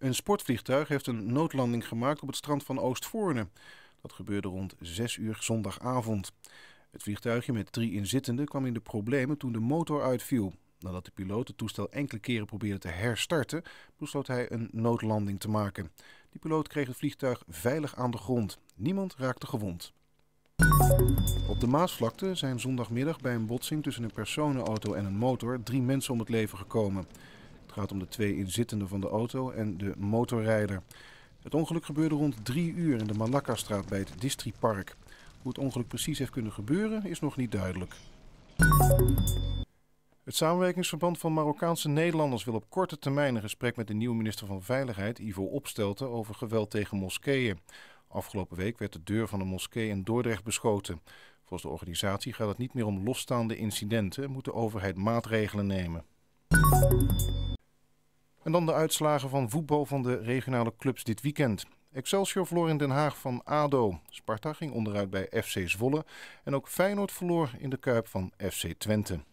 Een sportvliegtuig heeft een noodlanding gemaakt op het strand van Oostvoorne. Dat gebeurde rond 6 uur zondagavond. Het vliegtuigje met drie inzittenden kwam in de problemen toen de motor uitviel. Nadat de piloot het toestel enkele keren probeerde te herstarten, besloot hij een noodlanding te maken. Die piloot kreeg het vliegtuig veilig aan de grond. Niemand raakte gewond. Op de Maasvlakte zijn zondagmiddag bij een botsing tussen een personenauto en een motor drie mensen om het leven gekomen. Het gaat om de twee inzittenden van de auto en de motorrijder. Het ongeluk gebeurde rond drie uur in de Malakka-straat bij het Park. Hoe het ongeluk precies heeft kunnen gebeuren is nog niet duidelijk. Het samenwerkingsverband van Marokkaanse Nederlanders wil op korte termijn een gesprek met de nieuwe minister van Veiligheid, Ivo Opstelten, over geweld tegen moskeeën. Afgelopen week werd de deur van een moskee in Dordrecht beschoten. Volgens de organisatie gaat het niet meer om losstaande incidenten en moet de overheid maatregelen nemen. En dan de uitslagen van voetbal van de regionale clubs dit weekend. Excelsior verloor in Den Haag van ADO. Sparta ging onderuit bij FC Zwolle. En ook Feyenoord verloor in de Kuip van FC Twente.